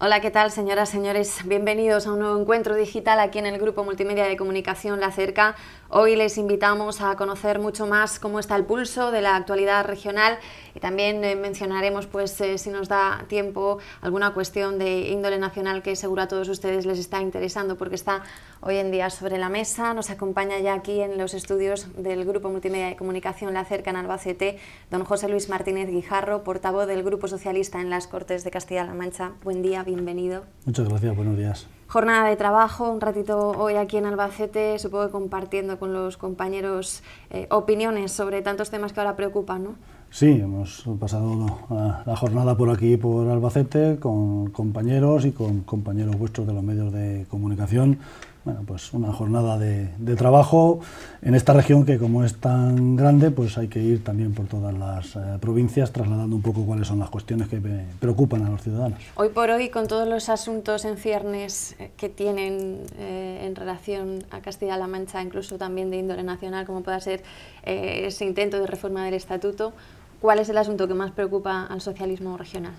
Hola, ¿qué tal, señoras, señores? Bienvenidos a un nuevo encuentro digital aquí en el Grupo Multimedia de Comunicación La Cerca. Hoy les invitamos a conocer mucho más cómo está el pulso de la actualidad regional y también eh, mencionaremos, pues, eh, si nos da tiempo, alguna cuestión de índole nacional que seguro a todos ustedes les está interesando porque está hoy en día sobre la mesa. Nos acompaña ya aquí en los estudios del Grupo Multimedia de Comunicación La Cerca en Albacete, don José Luis Martínez Guijarro, portavoz del Grupo Socialista en las Cortes de Castilla-La Mancha. Buen día, bienvenido. Muchas gracias, buenos días. Jornada de trabajo, un ratito hoy aquí en Albacete, supongo que compartiendo con los compañeros eh, opiniones sobre tantos temas que ahora preocupan, ¿no? Sí, hemos pasado la jornada por aquí, por Albacete, con compañeros y con compañeros vuestros de los medios de comunicación, pues una jornada de, trabajo en esta región que como es tan grande, pues hay que ir también por todas las eh, provincias trasladando un poco cuáles son las cuestiones que preocupan a los ciudadanos. Hoy por hoy, con todos los asuntos en ciernes eh, que tienen eh, en relación a Castilla-La Mancha, incluso también de índole nacional, como pueda ser ese intento de reforma del estatuto, ¿cuál es el asunto que más preocupa al socialismo regional?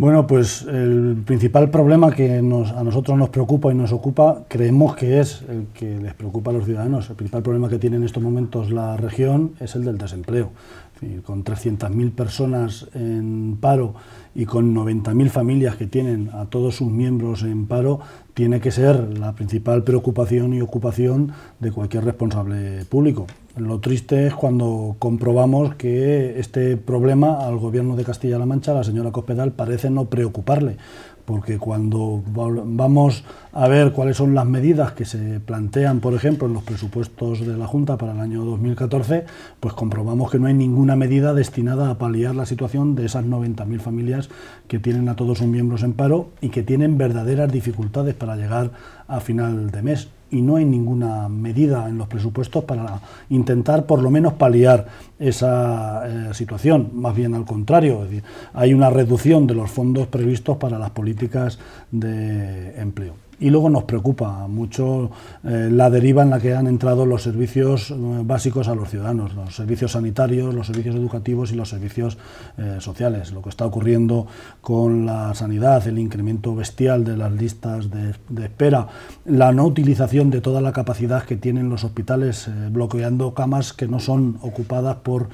Bueno, pues el principal problema que a nosotros nos preocupa y nos ocupa, creemos que es el que les preocupa a los ciudadanos. El principal problema que tiene en estos momentos la región es el del desempleo con 300.000 personas en paro y con 90.000 familias que tienen a todos sus miembros en paro, tiene que ser la principal preocupación y ocupación de cualquier responsable público. Lo triste es cuando comprobamos que este problema al gobierno de Castilla-La Mancha, la señora Cospedal, parece no preocuparle porque cuando vamos a ver cuáles son las medidas que se plantean, por ejemplo, en los presupuestos de la Junta para el año 2014, pues comprobamos que no hay ninguna medida destinada a paliar la situación de esas 90.000 familias que tienen a todos sus miembros en paro y que tienen verdaderas dificultades para llegar a final de mes y no hay ninguna medida en los presupuestos para intentar por lo menos paliar esa eh, situación, más bien al contrario, hay una reducción de los fondos previstos para las políticas de empleo. Y luego nos preocupa mucho eh, la deriva en la que han entrado los servicios eh, básicos a los ciudadanos, los servicios sanitarios, los servicios educativos y los servicios eh, sociales. Lo que está ocurriendo con la sanidad, el incremento bestial de las listas de, espera, la no utilización de toda la capacidad que tienen los hospitales, bloqueando camas que no son ocupadas por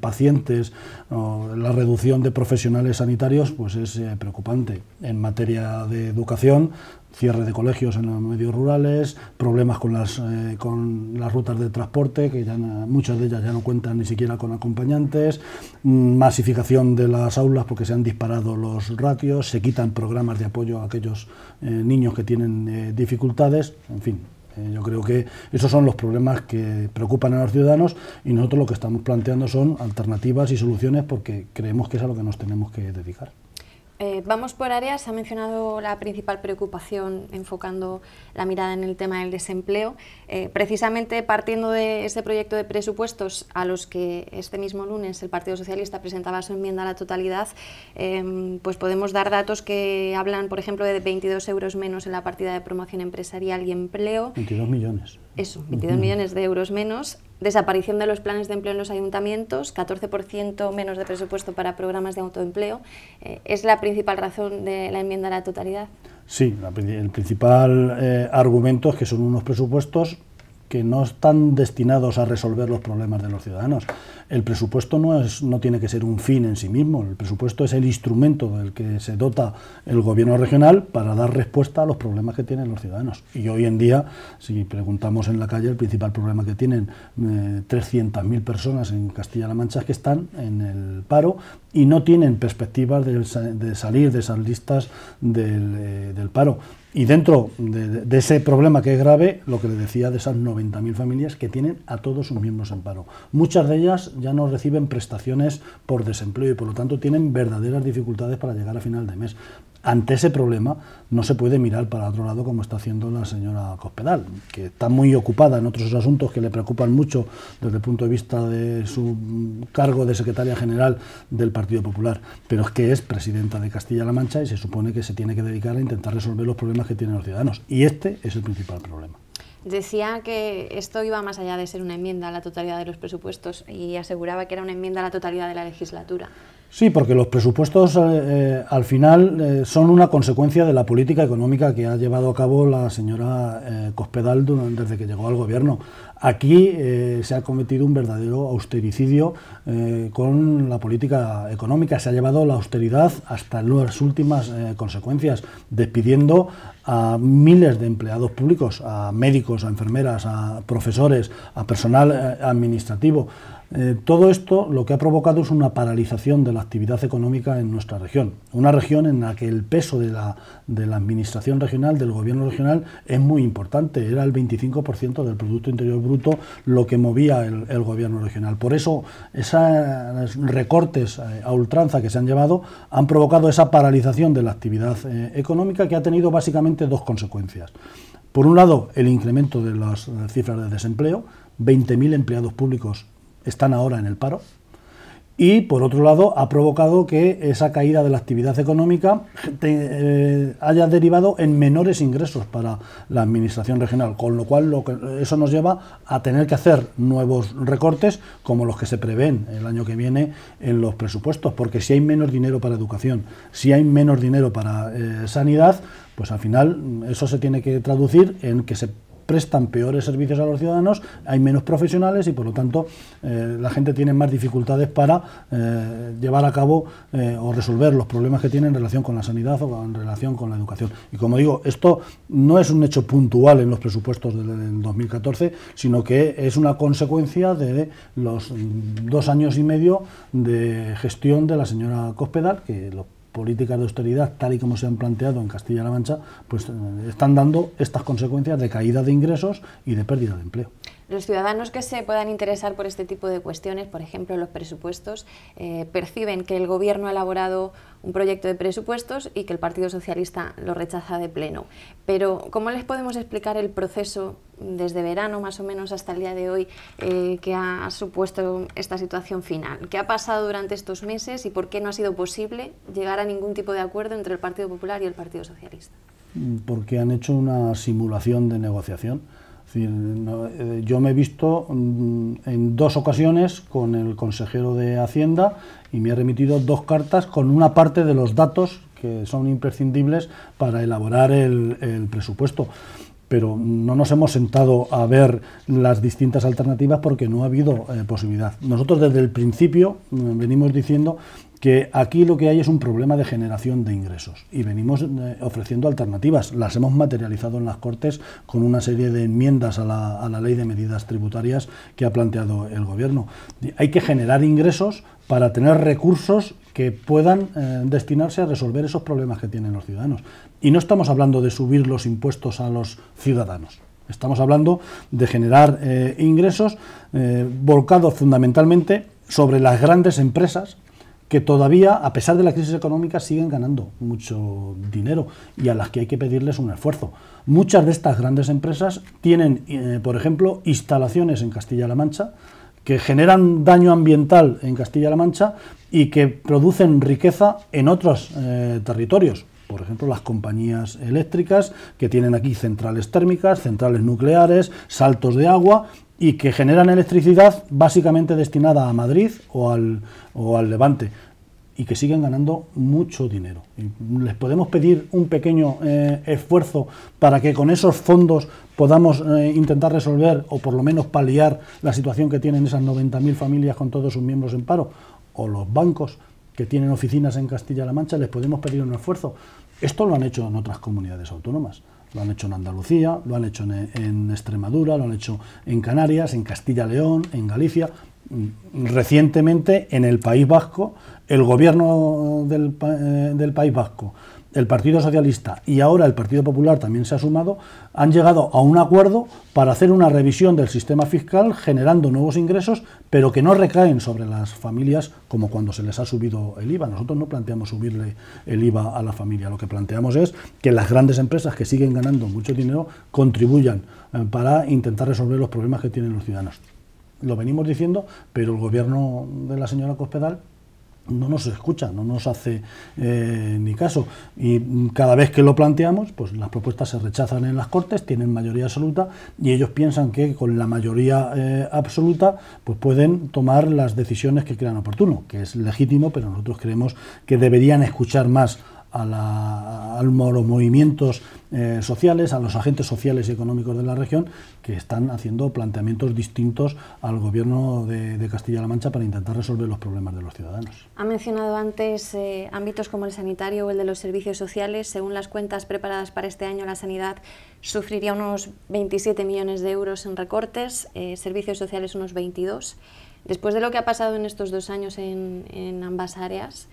pacientes, la reducción de profesionales sanitarios, pues es preocupante. En materia de educación, cierre de colegios en los medios rurales, problemas con las, eh, con las rutas de transporte, que ya muchas de ellas ya no cuentan ni siquiera con acompañantes, mm, masificación de las aulas porque se han disparado los ratios, se quitan programas de apoyo a aquellos eh, niños que tienen eh, dificultades, en fin. Yo creo que esos son los problemas que preocupan a los ciudadanos y nosotros lo que estamos planteando son alternativas y soluciones porque creemos que es a lo que nos tenemos que dedicar. Eh, vamos por áreas. Ha mencionado la principal preocupación enfocando la mirada en el tema del desempleo. Eh, precisamente partiendo de ese proyecto de presupuestos a los que este mismo lunes el Partido Socialista presentaba su enmienda a la totalidad, em, pues podemos dar datos que hablan, por ejemplo, de 22 euros menos en la partida de promoción empresarial y empleo. 22 millones. Eso, 22 millones de euros menos. Desaparición de los planes de empleo en los ayuntamientos, 14% menos de presupuesto para programas de autoempleo. Eh, ¿Es la principal razón de la enmienda a la totalidad? Sí, el principal eh, argumento es que son unos presupuestos que no están destinados a resolver los problemas de los ciudadanos. El presupuesto no, es, no tiene que ser un fin en sí mismo, el presupuesto es el instrumento del que se dota el gobierno regional para dar respuesta a los problemas que tienen los ciudadanos. Y hoy en día, si preguntamos en la calle, el principal problema que tienen 300.000 eh, personas en Castilla-La Mancha es que están en el paro y no tienen perspectivas de, salir de esas listas del eh, paro. Y dentro de, ese problema que es grave, lo que le decía de esas 90.000 familias que tienen a todos sus miembros en paro. Muchas de ellas ya no reciben prestaciones por desempleo y por lo tanto tienen verdaderas dificultades para llegar a final de mes ante ese problema no se puede mirar para otro lado como está haciendo la señora Cospedal, que está muy ocupada en otros asuntos que le preocupan mucho desde el punto de vista de su cargo de secretaria general del Partido Popular, pero es que es presidenta de Castilla-La Mancha y se supone que se tiene que dedicar a intentar resolver los problemas que tienen los ciudadanos. Y este es el principal problema. Decía que esto iba más allá de ser una enmienda a la totalidad de los presupuestos y aseguraba que era una enmienda a la totalidad de la legislatura. Sí, porque los presupuestos eh, eh, al final eh, son una consecuencia de la política económica que ha llevado a cabo la señora Cospedal desde que llegó al gobierno. Aquí se ha cometido un verdadero austericidio con la política económica. Se ha llevado la austeridad hasta las últimas consecuencias, despidiendo a miles de empleados públicos, a médicos, a enfermeras, a profesores, a personal administrativo. Eh, todo esto lo que ha provocado es una paralización de la actividad económica en nuestra región, una región en la que el peso de la, administración regional, del gobierno regional, es muy importante, era el 25% del Producto Interior Bruto lo que movía el, gobierno regional. Por eso, esos recortes eh, a ultranza que se han llevado han provocado esa paralización de la actividad eh, económica que ha tenido básicamente dos consecuencias. Por un lado, el incremento de las cifras de desempleo, 20.000 empleados públicos están ahora en el paro. Y por otro lado, ha provocado que esa caída de la actividad económica eh, haya derivado en menores ingresos para la administración regional, con lo cual lo que, eso nos lleva a tener que hacer nuevos recortes como los que se prevén el año que viene en los presupuestos, porque si hay menos dinero para educación, si hay menos dinero para eh, sanidad, pues al final eso se tiene que traducir en que se prestan peores servicios a los ciudadanos, hay menos profesionales y por lo tanto eh, la gente tiene más dificultades para eh, llevar a cabo eh, o resolver los problemas que tiene en relación con la sanidad o en relación con la educación. Y como digo, esto no es un hecho puntual en los presupuestos del, 2014, sino que es una consecuencia de los dos años y medio de gestión de la señora Cospedal, que lo políticas de austeridad, tal y como se han planteado en Castilla-La Mancha, pues eh, están dando estas consecuencias de caída de ingresos y de pérdida de empleo. Los ciudadanos que se puedan interesar por este tipo de cuestiones, por ejemplo los presupuestos, eh, perciben que el Gobierno ha elaborado un proyecto de presupuestos y que el Partido Socialista lo rechaza de pleno. Pero, ¿cómo les podemos explicar el proceso desde verano más o menos hasta el día de hoy eh, que ha supuesto esta situación final? ¿Qué ha pasado durante estos meses y por qué no ha sido posible llegar a ningún tipo de acuerdo entre el Partido Popular y el Partido Socialista? Porque han hecho una simulación de negociación decir, eh, yo me he visto mm, en dos ocasiones con el consejero de Hacienda y me ha remitido dos cartas con una parte de los datos que son imprescindibles para elaborar el, presupuesto pero no nos hemos sentado a ver las distintas alternativas porque no ha habido eh, posibilidad. Nosotros desde el principio mm, venimos diciendo que aquí lo que hay es un problema de generación de ingresos y venimos eh, ofreciendo alternativas. Las hemos materializado en las Cortes con una serie de enmiendas a la, ley de medidas tributarias que ha planteado el Gobierno. Hay que generar ingresos para tener recursos que puedan eh, destinarse a resolver esos problemas que tienen los ciudadanos. Y no estamos hablando de subir los impuestos a los ciudadanos. Estamos hablando de generar eh, ingresos volcados fundamentalmente sobre las grandes empresas que todavía, a pesar de la crisis económica, siguen ganando mucho dinero y a las que hay que pedirles un esfuerzo. Muchas de estas grandes empresas tienen, eh, por ejemplo, instalaciones en Castilla-La Mancha que generan daño ambiental en Castilla-La Mancha y que producen riqueza en otros eh, territorios. Por ejemplo, las compañías eléctricas que tienen aquí centrales térmicas, centrales nucleares, saltos de agua y que generan electricidad básicamente destinada a Madrid o al, o al Levante y que siguen ganando mucho dinero. Les podemos pedir un pequeño eh, esfuerzo para que con esos fondos podamos eh, intentar resolver o por lo menos paliar la situación que tienen esas 90.000 familias con todos sus miembros en paro. O los bancos que tienen oficinas en Castilla-La Mancha, les podemos pedir un esfuerzo. Esto lo han hecho en otras comunidades autónomas. Lo han hecho en Andalucía, lo han hecho en, Extremadura, lo han hecho en Canarias, en Castilla-León, en Galicia. Mm, recientemente en el País Vasco, el gobierno del eh, País Vasco el Partido Socialista y ahora el Partido Popular también se ha sumado, han llegado a un acuerdo para hacer una revisión del sistema fiscal generando nuevos ingresos, pero que no recaen sobre las familias como cuando se les ha subido el IVA. Nosotros no planteamos subirle el IVA a la familia, lo que planteamos es que las grandes empresas que siguen ganando mucho dinero contribuyan eh, para intentar resolver los problemas que tienen los ciudadanos. Lo venimos diciendo, pero el gobierno de la señora Cospedal no nos escucha, no nos hace eh, ni caso. Y cada vez que lo planteamos, pues las propuestas se rechazan en las Cortes, tienen mayoría absoluta y ellos piensan que con la mayoría eh, absoluta pues pueden tomar las decisiones que crean oportuno, que es legítimo, pero nosotros creemos que deberían escuchar más a, la, los movimientos eh, sociales, a los agentes sociales y económicos de la región, que están haciendo planteamientos distintos al gobierno de, Castilla-La Mancha para intentar resolver los problemas de los ciudadanos. Ha mencionado antes eh, ámbitos como el sanitario o el de los servicios sociales. Según las cuentas preparadas para este año, la sanidad sufriría unos 27 millones de euros en recortes, eh, servicios sociales unos 22. Después de lo que ha pasado en estos dos años en, en ambas áreas,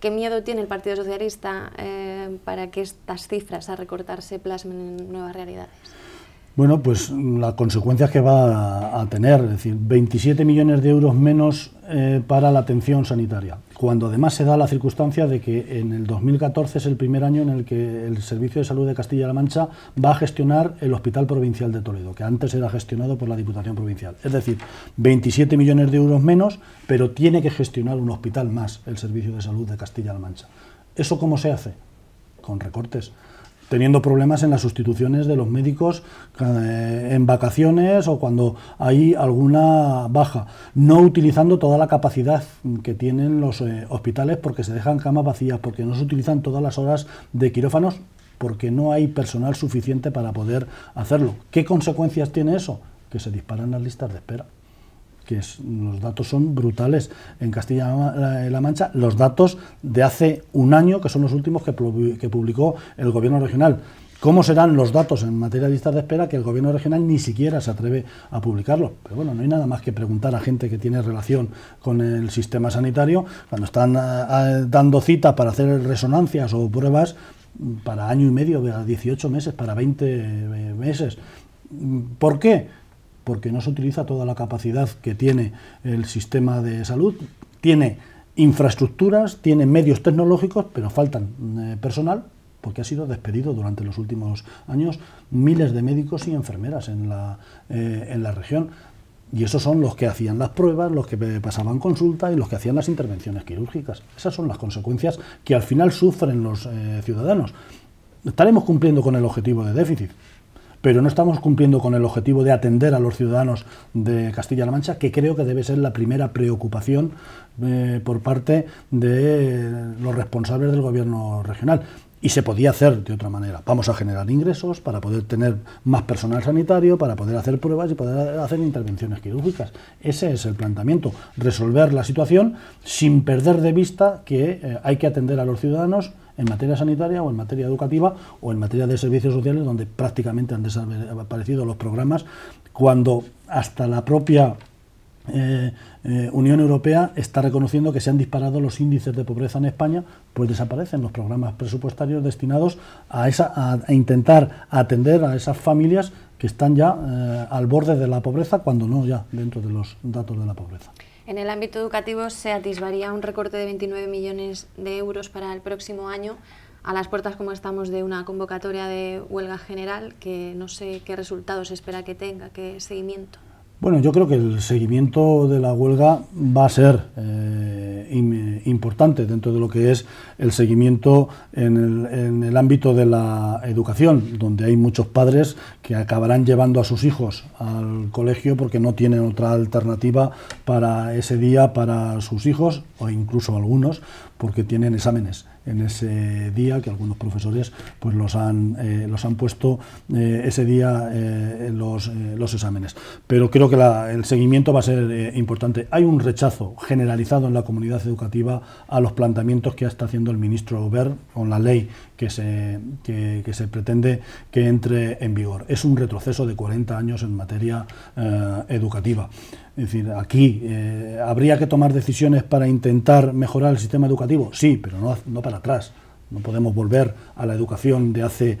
¿Qué miedo tiene el Partido Socialista eh, para que estas cifras a recortarse plasmen en nuevas realidades? Bueno, pues mm, las consecuencias que va a tener, es decir, 27 millones de euros menos eh, para la atención sanitaria, cuando además se da la circunstancia de que en el 2014 es el primer año en el que el Servicio de Salud de Castilla-La Mancha va a gestionar el Hospital Provincial de Toledo, que antes era gestionado por la Diputación Provincial. Es decir, 27 millones de euros menos, pero tiene que gestionar un hospital más el Servicio de Salud de Castilla-La Mancha. ¿Eso cómo se hace? Con recortes teniendo problemas en las sustituciones de los médicos eh, en vacaciones o cuando hay alguna baja, no utilizando toda la capacidad que tienen los eh, hospitales porque se dejan camas vacías, porque no se utilizan todas las horas de quirófanos, porque no hay personal suficiente para poder hacerlo. ¿Qué consecuencias tiene eso? Que se disparan las listas de espera que los datos son brutales. En Castilla-La eh, Mancha, los datos de hace un año, que son los últimos que, publicó el gobierno regional. ¿Cómo serán los datos en materia de listas de espera que el gobierno regional ni siquiera se atreve a publicarlos? Pero bueno, no hay nada más que preguntar a gente que tiene relación con el sistema sanitario. Cuando están eh, dando cita para hacer resonancias o pruebas para año y medio, para 18 meses, para 20 eh, meses. ¿Por qué? porque no se utiliza toda la capacidad que tiene el sistema de salud. Tiene infraestructuras, tiene medios tecnológicos, pero faltan eh, personal porque ha sido despedido durante los últimos años miles de médicos y enfermeras en la, eh, región. Y esos son los que hacían las pruebas, los que pasaban consulta y los que hacían las intervenciones quirúrgicas. Esas son las consecuencias que al final sufren los eh, ciudadanos. Estaremos cumpliendo con el objetivo de déficit, pero no estamos cumpliendo con el objetivo de atender a los ciudadanos de Castilla-La Mancha, que creo que debe ser la primera preocupación eh, por parte de los responsables del gobierno regional y se podía hacer de otra manera. Vamos a generar ingresos para poder tener más personal sanitario, para poder hacer pruebas y poder hacer intervenciones quirúrgicas. Ese es el planteamiento, resolver la situación sin perder de vista que eh, hay que atender a los ciudadanos en materia sanitaria o en materia educativa o en materia de servicios sociales, donde prácticamente han desaparecido los programas, cuando hasta la propia eh, eh, Unión Europea está reconociendo que se han disparado los índices de pobreza en España, pues desaparecen los programas presupuestarios destinados a, esa, intentar atender a esas familias que están ya eh, al borde de la pobreza, cuando no ya dentro de los datos de la pobreza. En el ámbito educativo se atisbaría un recorte de 29 millones de euros para el próximo año, a las puertas, como estamos, de una convocatoria de huelga general, que no sé qué resultados espera que tenga, qué seguimiento. Bueno, yo creo que el seguimiento de la huelga va a ser eh, importante dentro de lo que es el seguimiento en el, ámbito de la educación, donde hay muchos padres que acabarán llevando a sus hijos al colegio porque no tienen otra alternativa para ese día para sus hijos o incluso algunos porque tienen exámenes en ese día, que algunos profesores pues los han, eh, los han puesto eh, ese día eh, en los, exámenes. Pero creo que el seguimiento va a ser importante. Hay un rechazo generalizado en la comunidad educativa a los planteamientos que está haciendo el ministro Ober con la ley que se, que se pretende que entre en vigor. Es un retroceso de 40 años en materia educativa. Es decir, aquí eh, habría que tomar decisiones para intentar mejorar el sistema educativo, sí, pero no, para atrás. No podemos volver a la educación de hace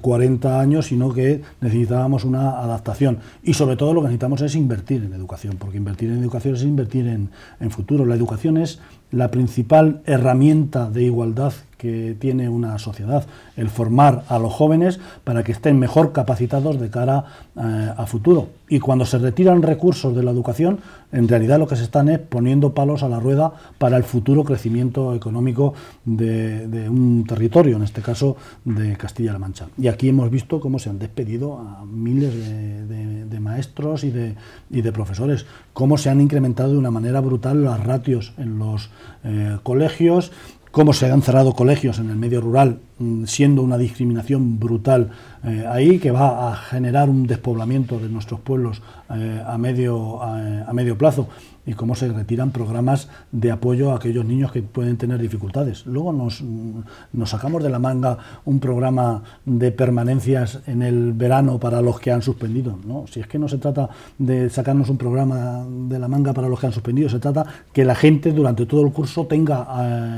40 eh, años, sino que necesitábamos una adaptación. Y sobre todo lo que necesitamos es invertir en educación, porque invertir en educación es invertir en, en futuro. La educación es la principal herramienta de igualdad que tiene una sociedad, el formar a los jóvenes para que estén mejor capacitados de cara eh, a futuro. Y cuando se retiran recursos de la educación, en realidad lo que se están es poniendo palos a la rueda para el futuro crecimiento económico de, un territorio, en este caso de Castilla-La Mancha. Y aquí hemos visto cómo se han despedido a miles de de maestros y de, profesores, cómo se han incrementado de una manera brutal las ratios en los eh, colegios, cómo se han cerrado colegios en el medio rural Mm, siendo una discriminación brutal eh, ahí que va a generar un despoblamiento de nuestros pueblos eh, a, medio, a, medio plazo y cómo se retiran programas de apoyo a aquellos niños que pueden tener dificultades. Luego mm, nos, sacamos de la manga un programa de permanencias en el verano para los que han suspendido. ¿no? Si es que no se trata de sacarnos un programa de la manga para los que han suspendido, se trata que la gente durante todo el curso tenga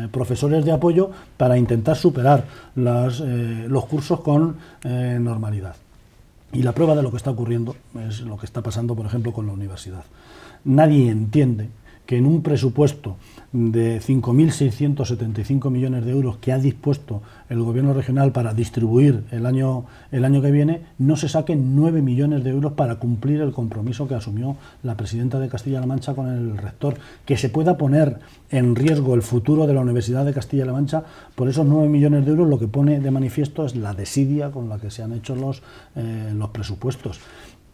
eh, profesores de apoyo para intentar superar las, eh, los cursos con eh, normalidad. Y la prueba de lo que está ocurriendo es lo que está pasando, por ejemplo, con la universidad. Nadie entiende que en un presupuesto de 5.675 millones de euros que ha dispuesto el gobierno regional para distribuir el año, el año que viene, no se saquen 9 millones de euros para cumplir el compromiso que asumió la presidenta de Castilla-La Mancha con el rector, que se pueda poner en riesgo el futuro de la Universidad de Castilla-La Mancha por esos 9 millones de euros, lo que pone de manifiesto es la desidia con la que se han hecho los, eh, los presupuestos.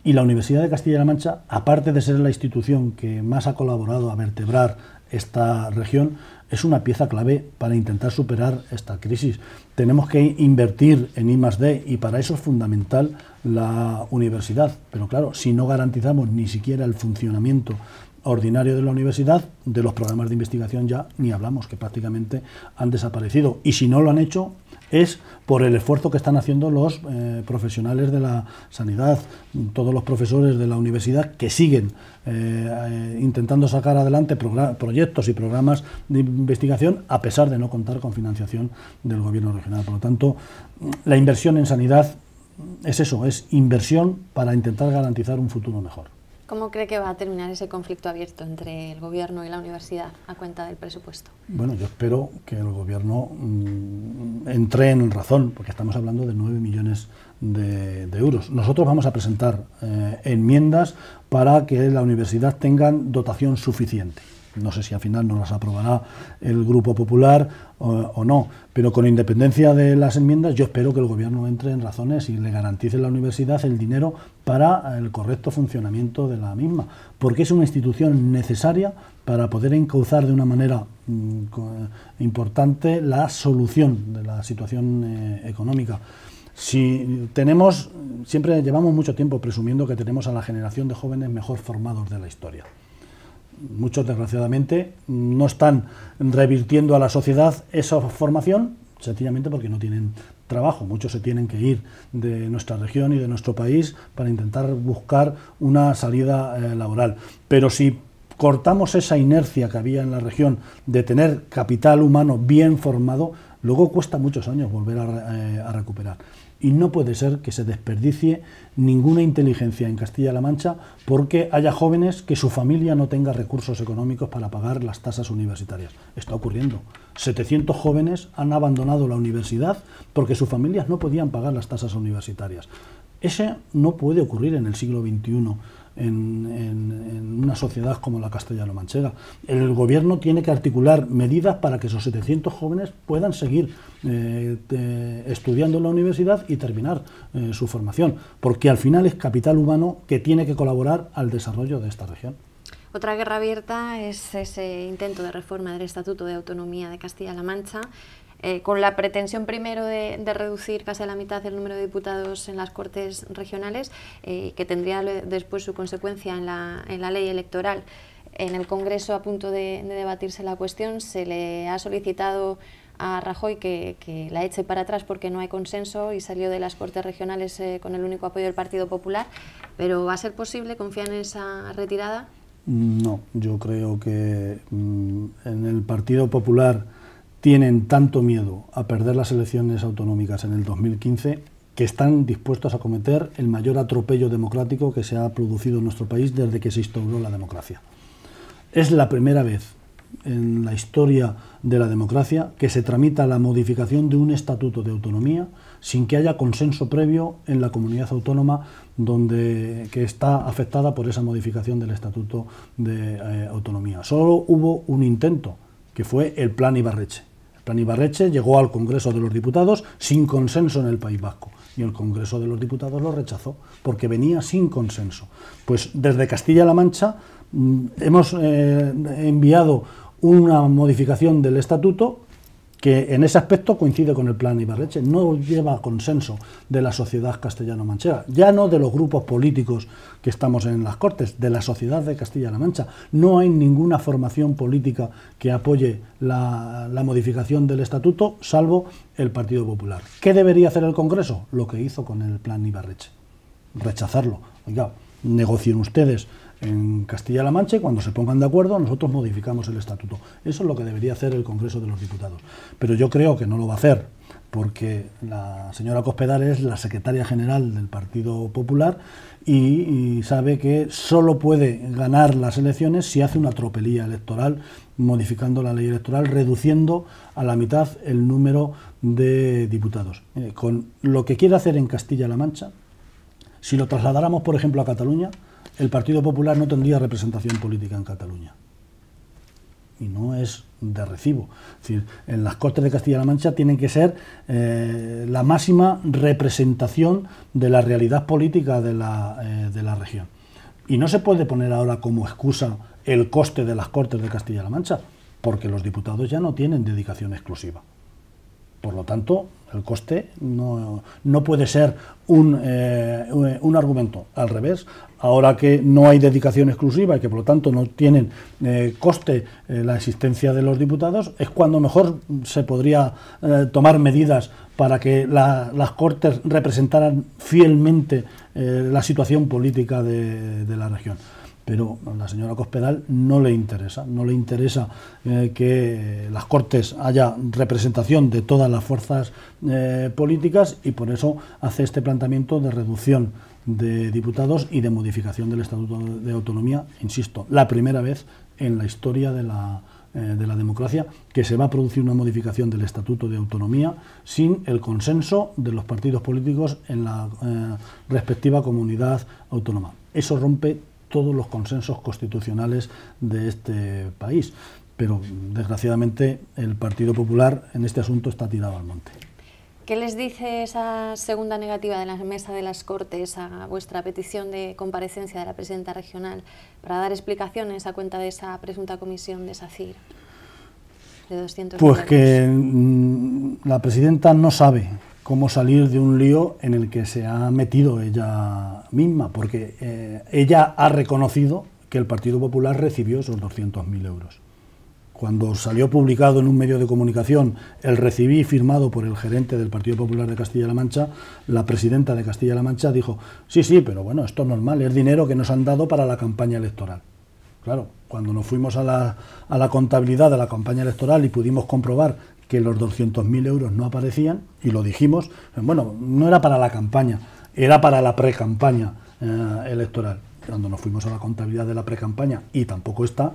Y la Universidad de Castilla-La Mancha, aparte de ser la institución que más ha colaborado a vertebrar esta región es una pieza clave para intentar superar esta crisis. Tenemos que invertir en I y para eso es fundamental la universidad. Pero claro, si no garantizamos ni siquiera el funcionamiento ordinario de la universidad, de los programas de investigación ya ni hablamos, que prácticamente han desaparecido. Y si no lo han hecho, es por el esfuerzo que están haciendo los eh, profesionales de la sanidad, todos los profesores de la universidad que siguen eh, eh, intentando sacar adelante proyectos y programas de investigación a pesar de no contar con financiación del gobierno regional. Por lo tanto, la inversión en sanidad es eso, es inversión para intentar garantizar un futuro mejor. ¿Cómo cree que va a terminar ese conflicto abierto entre el gobierno y la universidad a cuenta del presupuesto? Bueno, yo espero que el gobierno mm, entre en razón, porque estamos hablando de 9 millones de, euros. Nosotros vamos a presentar eh, enmiendas para que la universidad tenga dotación suficiente no sé si al final no las aprobará el Grupo Popular o, no, pero con independencia de las enmiendas, yo espero que el Gobierno entre en razones y le garantice a la universidad el dinero para el correcto funcionamiento de la misma, porque es una institución necesaria para poder encauzar de una manera mm, importante la solución de la situación eh, económica. Si tenemos, siempre llevamos mucho tiempo presumiendo que tenemos a la generación de jóvenes mejor formados de la historia muchos desgraciadamente, no están revirtiendo a la sociedad esa formación, sencillamente porque no tienen trabajo. Muchos se tienen que ir de nuestra región y de nuestro país para intentar buscar una salida eh, laboral. Pero si cortamos esa inercia que había en la región de tener capital humano bien formado, luego cuesta muchos años volver a eh, recuperar y no puede ser que se desperdicie ninguna inteligencia en Castilla-La Mancha porque haya jóvenes que su familia no tenga recursos económicos para pagar las tasas universitarias. Está ocurriendo. 700 jóvenes han abandonado la universidad porque sus familias no podían pagar las tasas universitarias. Ese no puede ocurrir en el siglo XXI en, una sociedad como la castellano-manchega. El gobierno tiene que articular medidas para que esos 700 jóvenes puedan seguir eh, estudiando en la universidad y terminar eh, su formación, porque al final es capital humano que tiene que colaborar al desarrollo de esta región. Otra guerra abierta es ese intento de reforma del Estatuto de Autonomía de Castilla-La Mancha, eh, con la pretensión primero de, reducir casi a la mitad el número de diputados en las Cortes regionales, eh, que tendría después su consecuencia en la, ley electoral. En el Congreso, a punto de, debatirse la cuestión, se le ha solicitado a Rajoy que, la eche para atrás porque no hay consenso y salió de las Cortes regionales eh, con el único apoyo del Partido Popular. ¿Pero va a ser posible? confiar en esa retirada? No, yo creo que mm, en el Partido Popular tienen tanto miedo a perder las elecciones autonómicas en el 2015 que están dispuestos a cometer el mayor atropello democrático que se ha producido en nuestro país desde que se instauró la democracia. Es la primera vez en la historia de la democracia que se tramita la modificación de un estatuto de autonomía sin que haya consenso previo en la comunidad autónoma donde, que está afectada por esa modificación del estatuto de eh, autonomía. Solo hubo un intento, que fue el plan Ibarreche Planibarreche llegó al Congreso de los Diputados sin consenso en el País Vasco y el Congreso de los Diputados lo rechazó porque venía sin consenso. Pues desde Castilla-La Mancha mm, hemos eh, enviado una modificación del estatuto que en ese aspecto coincide con el plan Ibarreche, no lleva consenso de la sociedad castellano manchera ya no de los grupos políticos que estamos en las Cortes, de la sociedad de Castilla-La Mancha. No hay ninguna formación política que apoye la, la, modificación del estatuto, salvo el Partido Popular. ¿Qué debería hacer el Congreso? Lo que hizo con el plan Ibarreche, rechazarlo. Oiga, negocien ustedes en Castilla-La Mancha y cuando se pongan de acuerdo nosotros modificamos el estatuto. Eso es lo que debería hacer el Congreso de los Diputados. Pero yo creo que no lo va a hacer porque la señora Cospedal es la secretaria general del Partido Popular y, y, sabe que solo puede ganar las elecciones si hace una tropelía electoral, modificando la ley electoral, reduciendo a la mitad el número de diputados. Eh, con lo que quiere hacer en Castilla-La Mancha, si lo trasladáramos, por ejemplo, a Cataluña, el Partido Popular no tendría representación política en Cataluña. Y no es de recibo. en las Cortes de Castilla-La Mancha tienen que ser eh, la máxima representación de la realidad política de la, eh, de la región. Y no se puede poner ahora como excusa el coste de las Cortes de Castilla-La Mancha, porque los diputados ya no tienen dedicación exclusiva. Por lo tanto, el coste no, puede ser eh, un, argumento. Al revés, ahora que no hay dedicación exclusiva y que por lo tanto no tienen eh, coste eh, la existencia de los diputados, es cuando mejor se podría tomar medidas para que las Cortes representaran fielmente la situación política de la región pero a la señora Cospedal no le interesa, no le interesa eh, que las Cortes haya representación de todas las fuerzas eh, políticas y por eso hace este planteamiento de reducción de diputados y de modificación del Estatuto de Autonomía, insisto, la primera vez en la historia de la, eh, de la democracia que se va a producir una modificación del Estatuto de Autonomía sin el consenso de los partidos políticos en la respectiva comunidad autónoma. Eso rompe todos los consensos constitucionales de este país. Pero desgraciadamente el Partido Popular en este asunto está tirado al monte. ¿Qué les dice esa segunda negativa de la mesa de las Cortes a vuestra petición de comparecencia de la presidenta regional para dar explicaciones a cuenta de esa presunta comisión de SACIR? pues que mm, la presidenta no sabe cómo salir de un lío en el que se ha metido ella misma, porque eh, ella ha reconocido que el Partido Popular recibió esos 200.000 euros. Cuando salió publicado en un medio de comunicación el recibí firmado por el gerente del Partido Popular de Castilla-La Mancha, la presidenta de Castilla-La Mancha dijo, sí, sí, pero bueno, esto es normal, es dinero que nos han dado para la campaña electoral. Claro, cuando nos fuimos a la, a la contabilidad de la campaña electoral y pudimos comprobar que los 200.000 euros no aparecían y lo dijimos, bueno, no era para la campaña, era para la pre-campaña eh, electoral. Cuando nos fuimos a la contabilidad de la pre-campaña y tampoco está,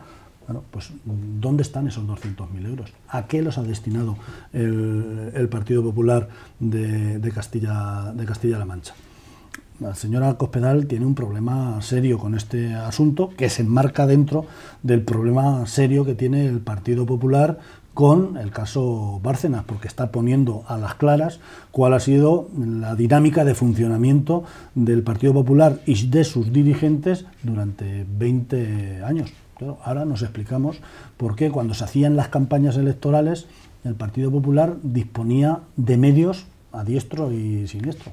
bueno, pues ¿dónde están esos 200.000 euros? ¿A qué los ha destinado el, Partido Popular de, de Castilla-La de Mancha? La señora Cospedal tiene un problema serio con este asunto que se enmarca dentro del problema serio que tiene el Partido Popular con el caso Bárcenas, porque está poniendo a las claras cuál ha sido la dinámica de funcionamiento del Partido Popular y de sus dirigentes durante 20 años. ahora nos explicamos por qué cuando se hacían las campañas electorales el Partido Popular disponía de medios a diestro y siniestro.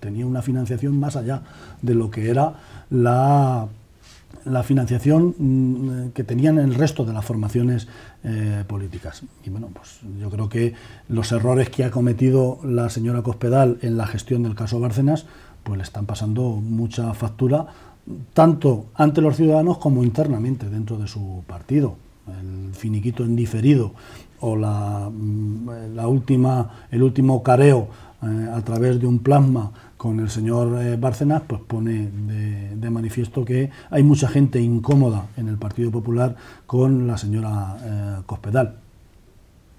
tenía una financiación más allá de lo que era la la financiación mm, que tenían el resto de las formaciones eh, políticas. Y bueno, pues yo creo que los errores que ha cometido la señora Cospedal en la gestión del caso Bárcenas, pues le están pasando mucha factura, tanto ante los ciudadanos como internamente dentro de su partido. El finiquito diferido o mm, la, última, el último careo eh, a través de un plasma con el señor eh, Barcenas, pues pone de, manifiesto que hay mucha gente incómoda en el Partido Popular con la señora eh, Cospedal.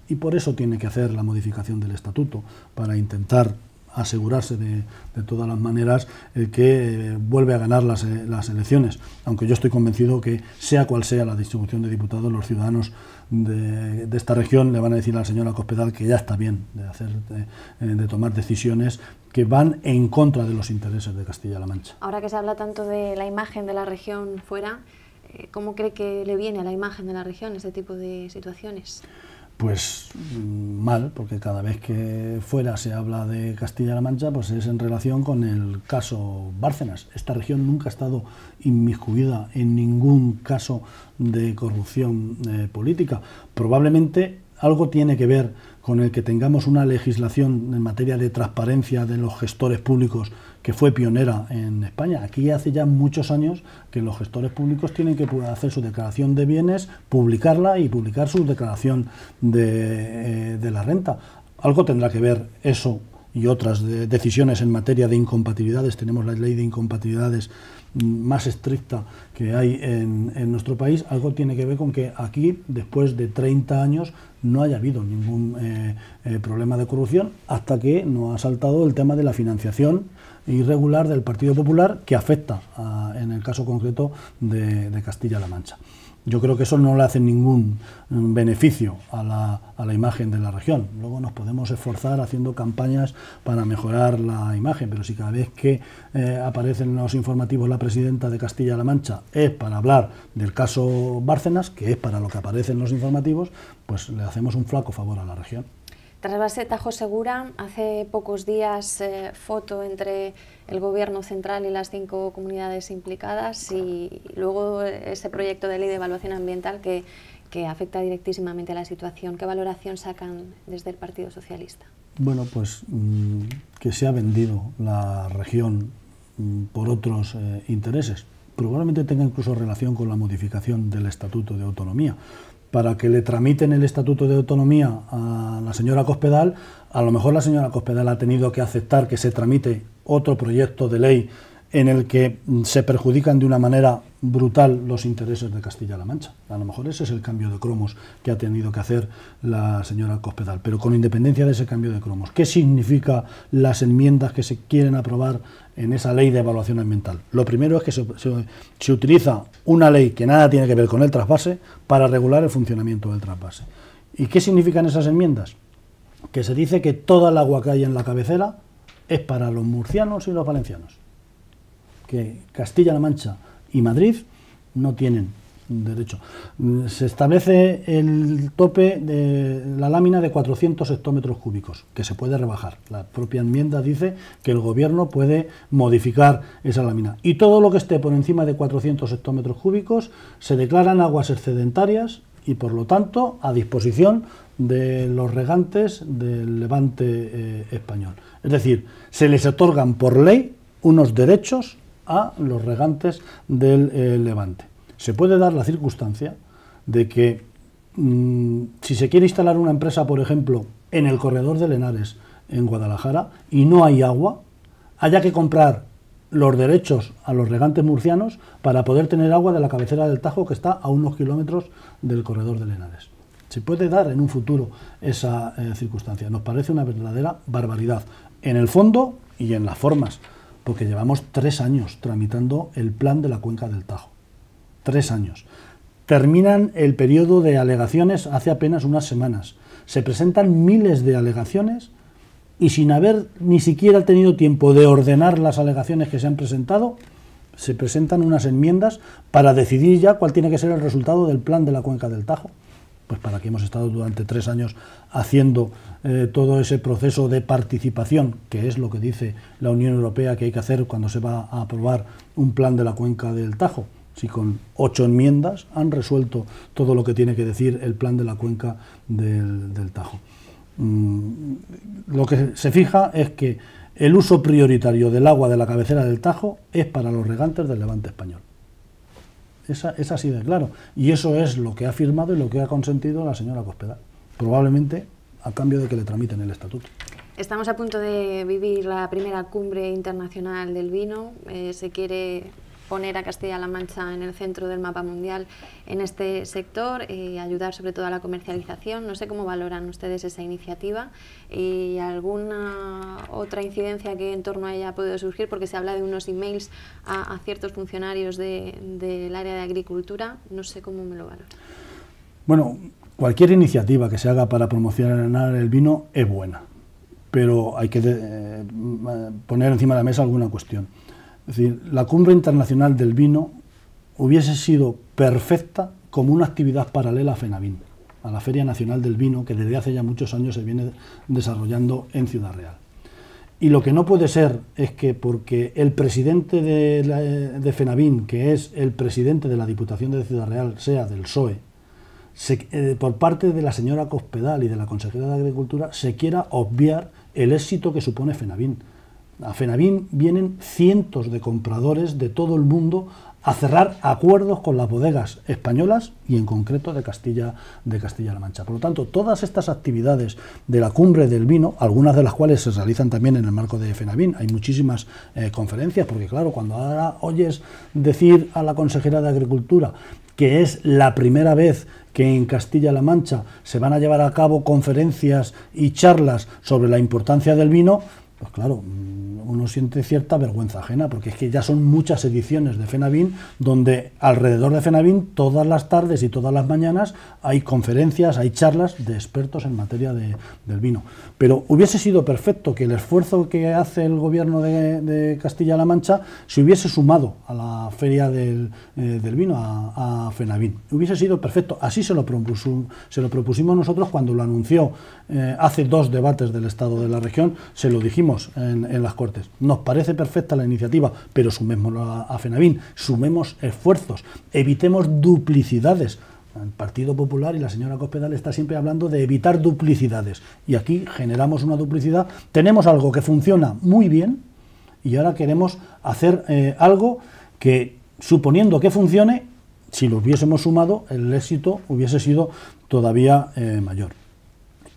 Y por eso tiene que hacer la modificación del estatuto, para intentar asegurarse de, de todas las maneras el que eh, vuelve a ganar las, las elecciones. Aunque yo estoy convencido que, sea cual sea la distribución de diputados, los ciudadanos de, esta región le van a decir a la señora Cospedal que ya está bien de, hacer, de, eh, de tomar decisiones que van en contra de los intereses de Castilla-La Mancha. Ahora que se habla tanto de la imagen de la región fuera, eh, ¿cómo cree que le viene a la imagen de la región este tipo de situaciones? Pues mal, porque cada vez que fuera se habla de Castilla-La Mancha, pues es en relación con el caso Bárcenas. Esta región nunca ha estado inmiscuida en ningún caso de corrupción eh, política. Probablemente algo tiene que ver con el que tengamos una legislación en materia de transparencia de los gestores públicos que fue pionera en España. Aquí hace ya muchos años que los gestores públicos tienen que hacer su declaración de bienes, publicarla y publicar su declaración de, eh, la renta. Algo tendrá que ver eso y otras decisiones en materia de incompatibilidades. Tenemos la ley de incompatibilidades más estricta que hay en, nuestro país, algo tiene que ver con que aquí, después de 30 años, no haya habido ningún eh, eh, problema de corrupción hasta que no ha saltado el tema de la financiación irregular del Partido Popular que afecta, en el caso concreto, de Castilla-La Mancha. Yo creo que eso no le hace ningún mm, beneficio a la, imagen de la región. Luego nos podemos esforzar haciendo campañas para mejorar la imagen, pero si cada vez que aparece eh, aparecen en los informativos la presidenta de Castilla-La Mancha es para hablar del caso Bárcenas, que es para lo que aparecen los informativos, pues le hacemos un flaco favor a la región. Trasvase Tajo Segura, hace pocos días eh, foto entre el gobierno central y las cinco comunidades implicadas y luego ese proyecto de ley de evaluación ambiental que, afecta directísimamente a la situación. ¿Qué valoración sacan desde el Partido Socialista? Bueno, pues mm, que se ha vendido la región mm, por otros eh, intereses. Probablemente tenga incluso relación con la modificación del Estatuto de Autonomía, para que le tramiten el Estatuto de Autonomía a la señora Cospedal, a lo mejor la señora Cospedal ha tenido que aceptar que se tramite otro proyecto de ley en el que se perjudican de una manera brutal los intereses de Castilla-La Mancha. A lo mejor ese es el cambio de cromos que ha tenido que hacer la señora Cospedal. Pero con independencia de ese cambio de cromos, ¿qué significa las enmiendas que se quieren aprobar en esa ley de evaluación ambiental? Lo primero es que se, utiliza una ley que nada tiene que ver con el trasvase para regular el funcionamiento del trasvase. ¿Y qué significan esas enmiendas? Que se dice que toda el agua que hay en la cabecera es para los murcianos y los valencianos que Castilla-La Mancha y Madrid no tienen derecho. Se establece el tope de la lámina de 400 hectómetros cúbicos, que se puede rebajar. La propia enmienda dice que el gobierno puede modificar esa lámina. Y todo lo que esté por encima de 400 hectómetros cúbicos se declaran aguas excedentarias y, por lo tanto, a disposición de los regantes del levante eh, español. Es decir, se les otorgan por ley unos derechos a los regantes del eh, Levante. Se puede dar la circunstancia de que mm, si se quiere instalar una empresa, por ejemplo, en el corredor de Lenares, en Guadalajara, y no hay agua, haya que comprar los derechos a los regantes murcianos para poder tener agua de la cabecera del Tajo que está a unos kilómetros del corredor de Lenares. Se puede dar en un futuro esa eh, circunstancia. Nos parece una verdadera barbaridad en el fondo y en las formas porque llevamos tres años tramitando el plan de la cuenca del Tajo. Tres años. Terminan el periodo de alegaciones hace apenas unas semanas. Se presentan miles de alegaciones y sin haber ni siquiera tenido tiempo de ordenar las alegaciones que se han presentado, se presentan unas enmiendas para decidir ya cuál tiene que ser el resultado del plan de la cuenca del Tajo pues para que hemos estado durante tres años haciendo eh, todo ese proceso de participación, que es lo que dice la Unión Europea que hay que hacer cuando se va a aprobar un plan de la cuenca del Tajo. Si con ocho enmiendas han resuelto todo lo que tiene que decir el plan de la cuenca del, Tajo. Mm, lo que se fija es que el uso prioritario del agua de la cabecera del Tajo es para los regantes del levante español. Esa, es así de claro. Y eso es lo que ha firmado y lo que ha consentido la señora Cospedal. Probablemente a cambio de que le tramiten el estatuto. Estamos a punto de vivir la primera cumbre internacional del vino. Eh, se quiere poner a Castilla-La Mancha en el centro del mapa mundial en este sector y ayudar sobre todo a la comercialización. No sé cómo valoran ustedes esa iniciativa y alguna otra incidencia que en torno a ella ha podido surgir, porque se habla de unos emails a, a ciertos funcionarios del área de agricultura. No sé cómo me lo valoran. Bueno, cualquier iniciativa que se haga para promocionar el vino es buena, pero hay que eh, poner encima de la mesa alguna cuestión. Es decir, la cumbre internacional del vino hubiese sido perfecta como una actividad paralela a Fenavín, a la Feria Nacional del Vino, que desde hace ya muchos años se viene desarrollando en Ciudad Real. Y lo que no puede ser es que porque el presidente de, Fenavín, que es el presidente de la Diputación de Ciudad Real, sea del PSOE, eh, por parte de la señora Cospedal y de la consejera de Agricultura se quiera obviar el éxito que supone Fenavín a Fenavín vienen cientos de compradores de todo el mundo a cerrar acuerdos con las bodegas españolas y en concreto de Castilla de Castilla-La Mancha. Por lo tanto, todas estas actividades de la cumbre del vino, algunas de las cuales se realizan también en el marco de Fenavín, hay muchísimas eh, conferencias, porque claro, cuando ahora oyes decir a la consejera de Agricultura que es la primera vez que en Castilla-La Mancha se van a llevar a cabo conferencias y charlas sobre la importancia del vino, pues claro, mm, uno siente cierta vergüenza ajena, porque es que ya son muchas ediciones de FENAVIN, donde alrededor de FENAVIN todas las tardes y todas las mañanas hay conferencias, hay charlas de expertos en materia de, del vino. Pero hubiese sido perfecto que el esfuerzo que hace el gobierno de, Castilla-La Mancha se hubiese sumado a la feria del, eh, vino, a, Fenavín, Hubiese sido perfecto. Así se lo, se lo propusimos nosotros cuando lo anunció eh, hace dos debates del Estado de la región, se lo dijimos en, las Cortes. Nos parece perfecta la iniciativa, pero sumémoslo a, a sumemos esfuerzos, evitemos duplicidades. El Partido Popular y la señora Cospedal está siempre hablando de evitar duplicidades. Y aquí generamos una duplicidad. Tenemos algo que funciona muy bien y ahora queremos hacer eh, algo que, suponiendo que funcione, si lo hubiésemos sumado, el éxito hubiese sido todavía eh, mayor.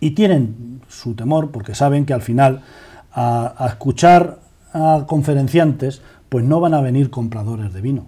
Y tienen su temor porque saben que al final a, escuchar a conferenciantes, pues no van a venir compradores de vino,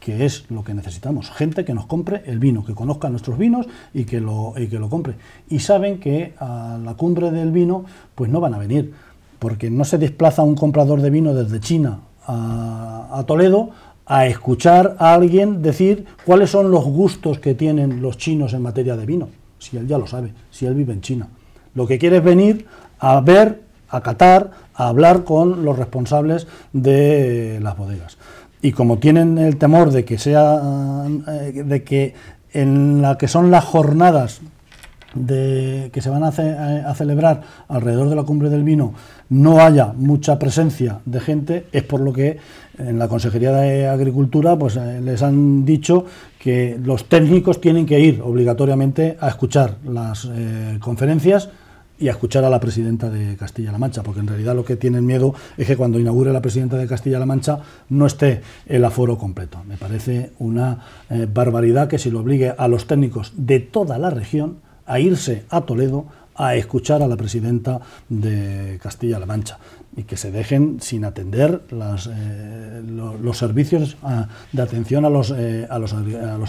que es lo que necesitamos. Gente que nos compre el vino, que conozca nuestros vinos y que lo, y que lo compre. Y saben que a la cumbre del vino, pues no van a venir, porque no se desplaza un comprador de vino desde China a, a Toledo a escuchar a alguien decir cuáles son los gustos que tienen los chinos en materia de vino, si él ya lo sabe, si él vive en China. Lo que quiere es venir a ver a Qatar a hablar con los responsables de las bodegas. Y como tienen el temor de que sea eh, de que en la que son las jornadas de, que se van a, celebrar alrededor de la cumbre del vino no haya mucha presencia de gente, es por lo que en la Consejería de Agricultura pues, eh, les han dicho que los técnicos tienen que ir obligatoriamente a escuchar las eh, conferencias y a escuchar a la presidenta de Castilla-La Mancha, porque en realidad lo que tienen miedo es que cuando inaugure la presidenta de Castilla-La Mancha no esté el aforo completo. Me parece una eh, barbaridad que se lo obligue a los técnicos de toda la región a irse a Toledo a escuchar a la presidenta de Castilla-La Mancha y que se dejen sin atender eh, los servicios ah, de atención eh, a los,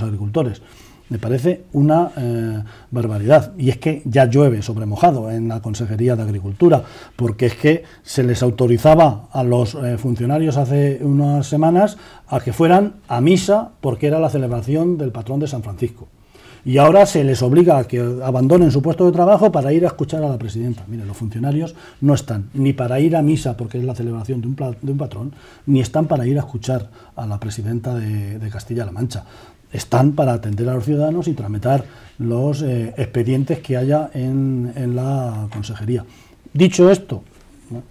agricultores. Me parece una eh, barbaridad. Y es que ya llueve sobre mojado en la Consejería de Agricultura, porque es que se les autorizaba a los funcionarios hace unas semanas a que fueran a misa porque era la celebración del patrón de San Francisco y ahora se les obliga a que abandonen su puesto de trabajo para ir a escuchar a la presidenta. Mire, los funcionarios no están ni para ir a misa, porque es la celebración de un, patrón, ni están para ir a escuchar a la presidenta de, Castilla-La Mancha. Están para atender a los ciudadanos y tramitar los eh, expedientes que haya en, en la consejería. Dicho esto,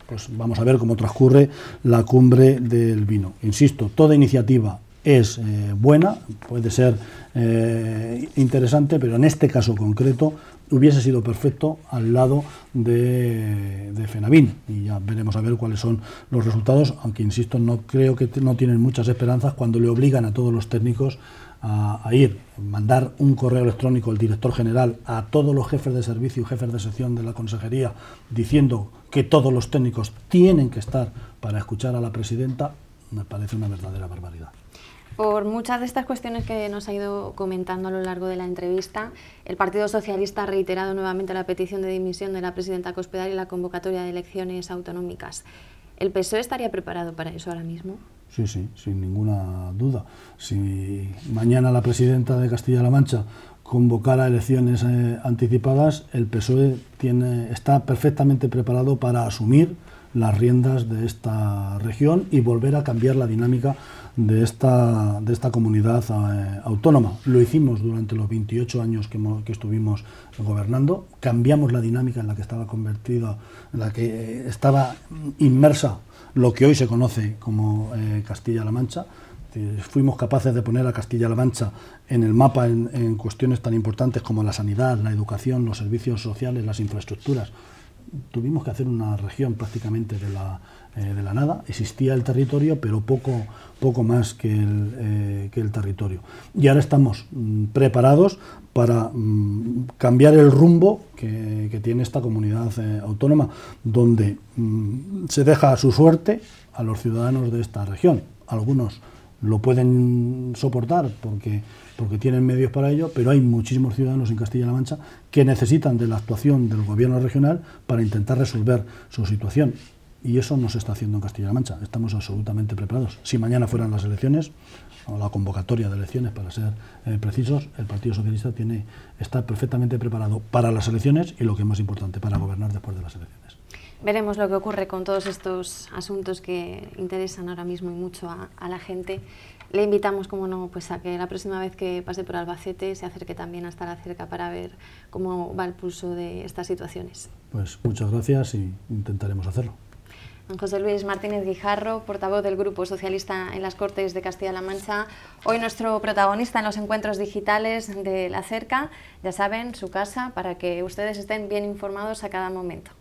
pues vamos a ver cómo transcurre la cumbre del vino. Insisto, toda iniciativa es eh, buena, puede ser eh, interesante, pero en este caso concreto hubiese sido perfecto al lado de, de Y ya veremos a ver cuáles son los resultados, aunque insisto, no creo que no tienen muchas esperanzas cuando le obligan a todos los técnicos a, a, ir, mandar un correo electrónico al director general, a todos los jefes de servicio y jefes de sección de la consejería, diciendo que todos los técnicos tienen que estar para escuchar a la presidenta, me parece una verdadera barbaridad. Por muchas de estas cuestiones que nos ha ido comentando a lo largo de la entrevista, el Partido Socialista ha reiterado nuevamente la petición de dimisión de la presidenta Cospedal y la convocatoria de elecciones autonómicas. ¿El PSOE estaría preparado para eso ahora mismo? Sí, sí, sin ninguna duda. Si mañana la presidenta de Castilla-La Mancha ...convocara elecciones eh, anticipadas, el PSOE tiene, está perfectamente preparado para asumir las riendas de esta región y volver a cambiar la dinámica de esta, comunidad eh, autónoma. Lo hicimos durante los 28 años que, estuvimos gobernando, cambiamos la dinámica en la que estaba convertida, en la que eh, estaba inmersa lo que hoy se conoce como eh, Castilla-La Mancha. Fuimos capaces de poner a Castilla-La Mancha en el mapa en cuestiones tan importantes como la sanidad, la educación, los servicios sociales, las infraestructuras, tuvimos que hacer una región prácticamente eh, de la, nada. Existía el territorio, pero poco, poco más que el, eh, que el territorio. Y ahora estamos mm, preparados para mm, cambiar el rumbo que, tiene esta comunidad eh, autónoma, donde mm, se deja a su suerte a los ciudadanos de esta región. Algunos lo pueden soportar porque, porque tienen medios para ello, pero hay muchísimos ciudadanos en Castilla-La Mancha que necesitan de la actuación del gobierno regional para intentar resolver su situación. Y eso no se está haciendo en Castilla-La Mancha. Estamos absolutamente preparados. Si mañana fueran las elecciones, o la convocatoria de elecciones, para ser eh, precisos, el Partido Socialista tiene, está perfectamente preparado para las elecciones y, lo que es más importante, para gobernar después de las elecciones. Veremos lo que ocurre con todos estos asuntos que interesan ahora mismo y mucho a, la gente. Le invitamos, como no, pues a que la próxima vez que pase por Albacete se acerque también a estar cerca para ver cómo va el pulso de estas situaciones. Pues muchas gracias y intentaremos hacerlo. José Luis Martínez Guijarro, portavoz del Grupo Socialista en las Cortes de Castilla-La Mancha, hoy nuestro protagonista en los encuentros digitales de La Cerca, ya saben, su casa, para que ustedes estén bien informados a cada momento.